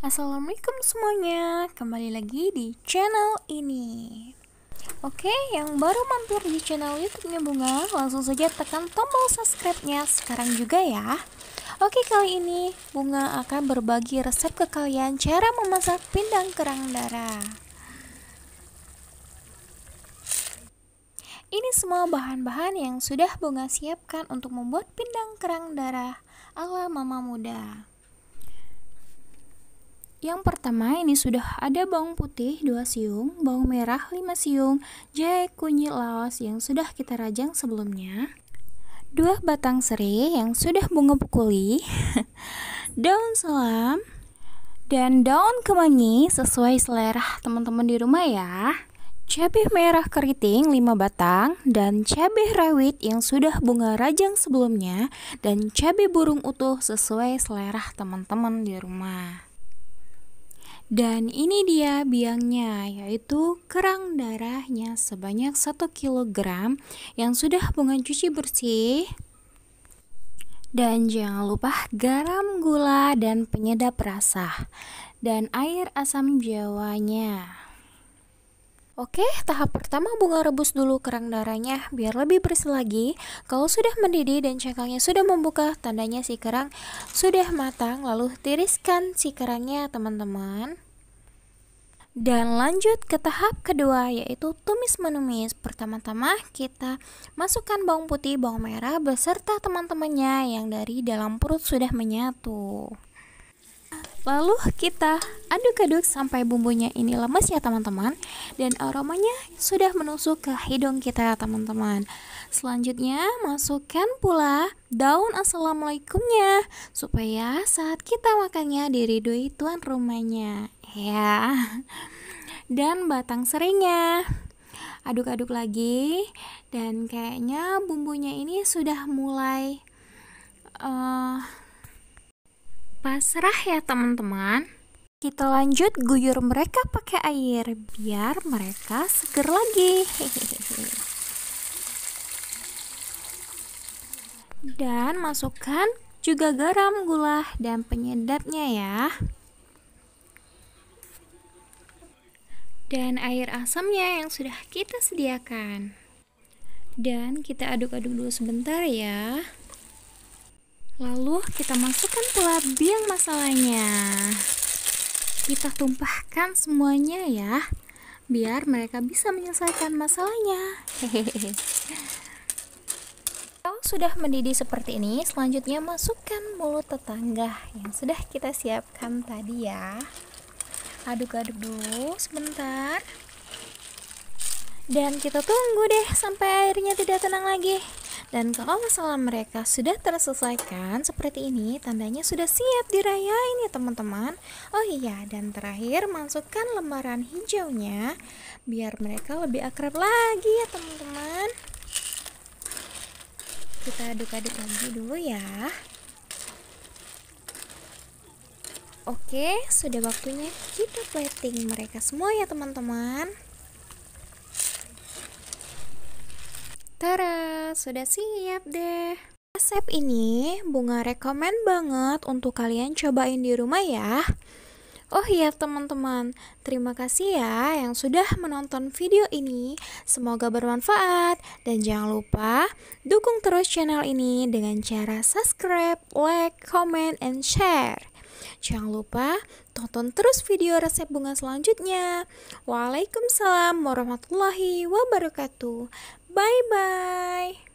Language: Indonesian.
Assalamualaikum semuanya, kembali lagi di channel ini. Oke, yang baru mampir di channel YouTube-nya Bunga, langsung saja tekan tombol subscribe-nya sekarang juga ya. Oke, kali ini Bunga akan berbagi resep ke kalian cara memasak pindang kerang darah. Ini semua bahan-bahan yang sudah Bunga siapkan untuk membuat pindang kerang darah ala mama muda. Yang pertama ini sudah ada bawang putih 2 siung, bawang merah 5 siung, jahe kunyit laos yang sudah kita rajang sebelumnya, 2 batang serai yang sudah bunga pukuli, daun selam, dan daun kemangi sesuai selera teman-teman di rumah ya. Cabai merah keriting 5 batang dan cabai rawit yang sudah bunga rajang sebelumnya dan cabai burung utuh sesuai selera teman-teman di rumah. Dan ini dia biangnya, yaitu kerang darahnya sebanyak 1 kg yang sudah bunga cuci bersih. Dan jangan lupa garam, gula, dan penyedap rasa. Dan air asam jawanya. Oke, tahap pertama bunga rebus dulu kerang darahnya biar lebih bersih lagi. Kalau sudah mendidih dan cangkangnya sudah membuka, tandanya si kerang sudah matang. Lalu tiriskan si kerangnya, teman-teman. Dan lanjut ke tahap kedua yaitu tumis menumis. Pertama-tama kita masukkan bawang putih, bawang merah beserta teman-temannya yang dari dalam perut sudah menyatu. Lalu kita aduk-aduk sampai bumbunya ini lemes ya teman-teman Dan aromanya sudah menusuk ke hidung kita teman-teman Selanjutnya masukkan pula daun assalamualaikumnya Supaya saat kita makannya diridui tuan rumahnya Ya Dan batang seringnya Aduk-aduk lagi Dan kayaknya bumbunya ini sudah mulai uh, Pasrah ya teman-teman. Kita lanjut guyur mereka pakai air biar mereka seger lagi. Dan masukkan juga garam, gula, dan penyedapnya ya. Dan air asamnya yang sudah kita sediakan. Dan kita aduk-aduk dulu sebentar ya. Lalu kita masukkan pula masalahnya. Kita tumpahkan semuanya ya, biar mereka bisa menyelesaikan masalahnya. Hehehe. Kalau sudah mendidih seperti ini, selanjutnya masukkan mulut tetangga yang sudah kita siapkan tadi ya. Aduk-aduk dulu sebentar. Dan kita tunggu deh sampai airnya tidak tenang lagi. Dan kalau masalah mereka sudah terselesaikan seperti ini, tandanya sudah siap dirayain ya teman-teman. Oh iya, dan terakhir masukkan lembaran hijaunya biar mereka lebih akrab lagi ya teman-teman. Kita aduk-aduk lagi dulu ya. Oke, sudah waktunya kita plating mereka semua ya teman-teman. Tara! sudah siap deh. Resep ini bunga rekomen banget untuk kalian cobain di rumah ya. Oh iya teman-teman, terima kasih ya yang sudah menonton video ini. Semoga bermanfaat dan jangan lupa dukung terus channel ini dengan cara subscribe, like, comment, and share. Jangan lupa tonton terus video resep bunga selanjutnya. Waalaikumsalam warahmatullahi wabarakatuh. Bye bye.